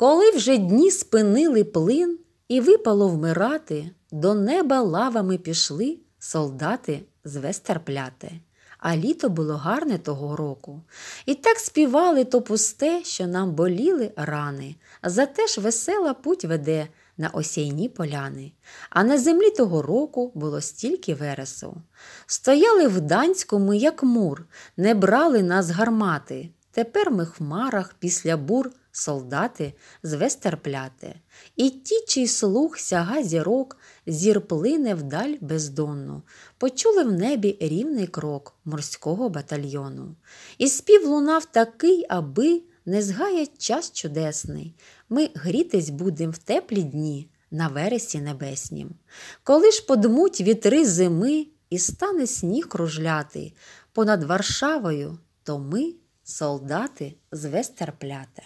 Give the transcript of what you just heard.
Коли вже дні спинили плин і випало вмирати, до неба лавами пішли солдати з вестерпляти. А літо було гарне того року. І так співали то пусте, що нам боліли рани, зате ж весела путь веде на осінні поляни. А на землі того року було стільки вересу. Стояли в Данському, як мур, не брали нас гармати. Тепер ми хмарах після бур солдати зве стерпляти, і чий слух сяга зірок, зір плине вдаль бездонну, почули в небі рівний крок морського батальйону. І спів лунав такий, аби не згає час чудесний. Ми грітись будем в теплі дні на вересі небеснім. Коли ж подмуть вітри зими і стане сніг кружляти понад Варшавою, то ми солдати з Вестерпляте.